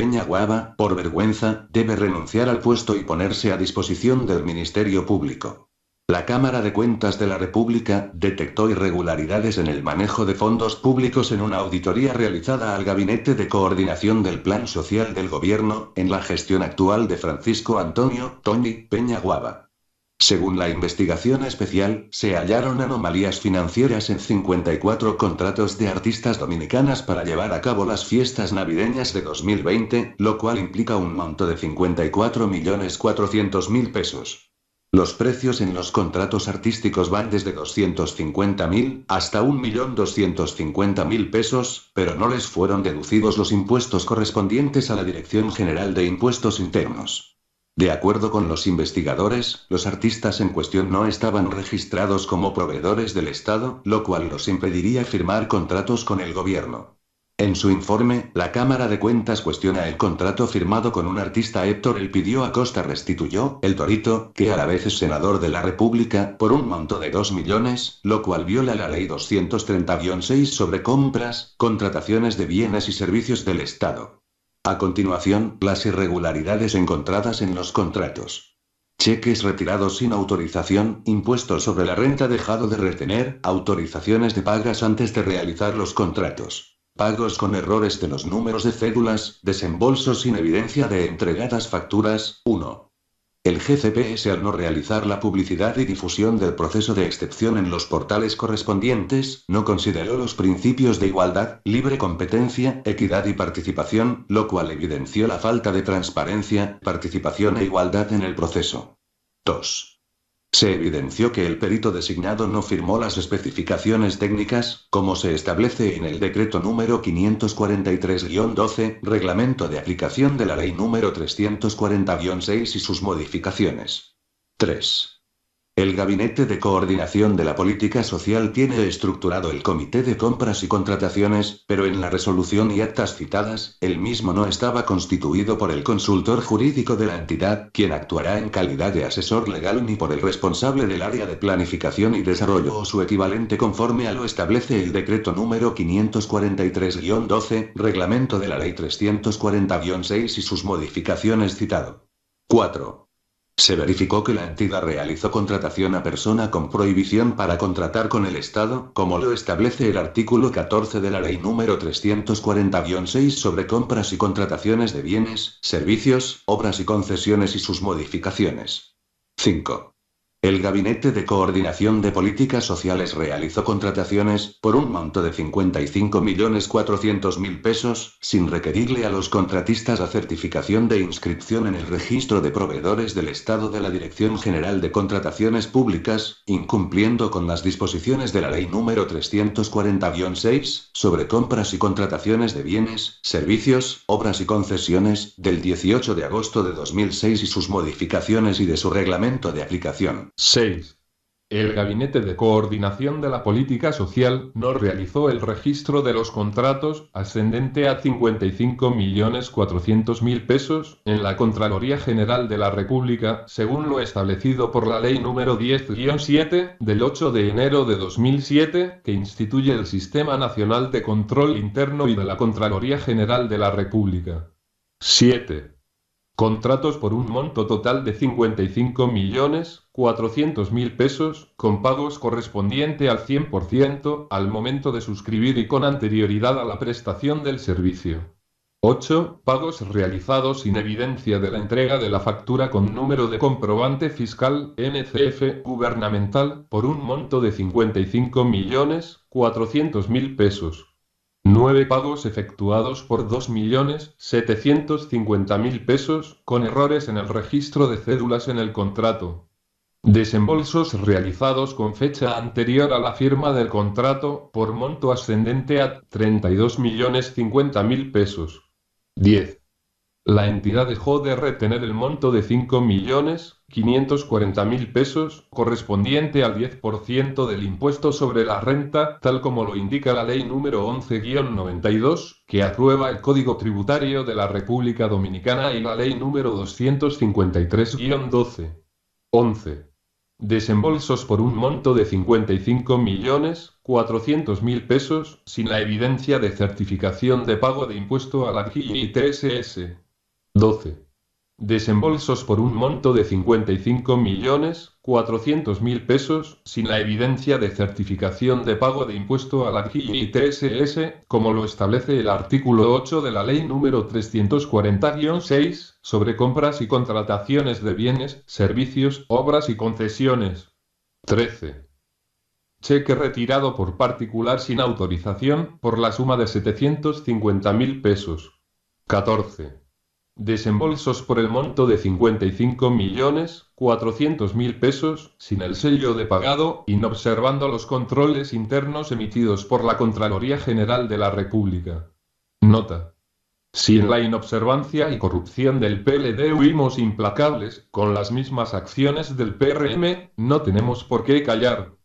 Peña Guava, por vergüenza, debe renunciar al puesto y ponerse a disposición del Ministerio Público. La Cámara de Cuentas de la República detectó irregularidades en el manejo de fondos públicos en una auditoría realizada al Gabinete de Coordinación del Plan Social del Gobierno, en la gestión actual de Francisco Antonio, Tony, Peña Guava. Según la investigación especial, se hallaron anomalías financieras en 54 contratos de artistas dominicanas para llevar a cabo las fiestas navideñas de 2020, lo cual implica un monto de 54.400.000 pesos. Los precios en los contratos artísticos van desde 250.000 hasta 1.250.000 pesos, pero no les fueron deducidos los impuestos correspondientes a la Dirección General de Impuestos Internos. De acuerdo con los investigadores, los artistas en cuestión no estaban registrados como proveedores del Estado, lo cual los impediría firmar contratos con el gobierno. En su informe, la Cámara de Cuentas cuestiona el contrato firmado con un artista Héctor El Pidió Costa restituyó, el Torito, que a la vez es senador de la República, por un monto de 2 millones, lo cual viola la Ley 230-6 sobre compras, contrataciones de bienes y servicios del Estado. A continuación, las irregularidades encontradas en los contratos. Cheques retirados sin autorización, impuestos sobre la renta dejado de retener, autorizaciones de pagas antes de realizar los contratos. Pagos con errores de los números de cédulas, desembolsos sin evidencia de entregadas facturas, 1 el GCPS al no realizar la publicidad y difusión del proceso de excepción en los portales correspondientes, no consideró los principios de igualdad, libre competencia, equidad y participación, lo cual evidenció la falta de transparencia, participación e igualdad en el proceso. 2. Se evidenció que el perito designado no firmó las especificaciones técnicas, como se establece en el decreto número 543-12, reglamento de aplicación de la ley número 340-6 y sus modificaciones. 3. El Gabinete de Coordinación de la Política Social tiene estructurado el Comité de Compras y Contrataciones, pero en la resolución y actas citadas, el mismo no estaba constituido por el consultor jurídico de la entidad, quien actuará en calidad de asesor legal ni por el responsable del área de planificación y desarrollo o su equivalente conforme a lo establece el decreto número 543-12, reglamento de la ley 340-6 y sus modificaciones citado. 4. Se verificó que la entidad realizó contratación a persona con prohibición para contratar con el Estado, como lo establece el artículo 14 de la Ley número 340-6 sobre compras y contrataciones de bienes, servicios, obras y concesiones y sus modificaciones. 5. El Gabinete de Coordinación de Políticas Sociales realizó contrataciones, por un monto de 55.400.000 pesos, sin requerirle a los contratistas la certificación de inscripción en el registro de proveedores del Estado de la Dirección General de Contrataciones Públicas, incumpliendo con las disposiciones de la Ley número 340-6, sobre compras y contrataciones de bienes, servicios, obras y concesiones, del 18 de agosto de 2006 y sus modificaciones y de su reglamento de aplicación. 6. El Gabinete de Coordinación de la Política Social no realizó el registro de los contratos, ascendente a 55.400.000 pesos, en la Contraloría General de la República, según lo establecido por la Ley número 10-7, del 8 de enero de 2007, que instituye el Sistema Nacional de Control Interno y de la Contraloría General de la República. 7. Contratos por un monto total de 55.400.000 millones mil pesos, con pagos correspondiente al 100% al momento de suscribir y con anterioridad a la prestación del servicio. 8. Pagos realizados sin evidencia de la entrega de la factura con número de comprobante fiscal NCF gubernamental por un monto de 55.400.000 millones mil pesos, Nueve pagos efectuados por 2.750.000 pesos, con errores en el registro de cédulas en el contrato. Desembolsos realizados con fecha anterior a la firma del contrato, por monto ascendente a 32.050.000 pesos. 10 la entidad dejó de retener el monto de 5.540.000 pesos, correspondiente al 10% del impuesto sobre la renta, tal como lo indica la ley número 11-92, que aprueba el Código Tributario de la República Dominicana y la ley número 253-12. 11 desembolsos por un monto de 55.400.000 pesos sin la evidencia de certificación de pago de impuesto a la GITSS. 12. Desembolsos por un monto de 55.400.000 pesos, sin la evidencia de certificación de pago de impuesto a la TSS, como lo establece el artículo 8 de la Ley número 340-6, sobre compras y contrataciones de bienes, servicios, obras y concesiones. 13 cheque retirado por particular sin autorización, por la suma de 750.000 pesos. 14. Desembolsos por el monto de 55 millones, 400 mil pesos, sin el sello de pagado, inobservando los controles internos emitidos por la Contraloría General de la República. Nota. Si en la inobservancia y corrupción del PLD huimos implacables, con las mismas acciones del PRM, no tenemos por qué callar,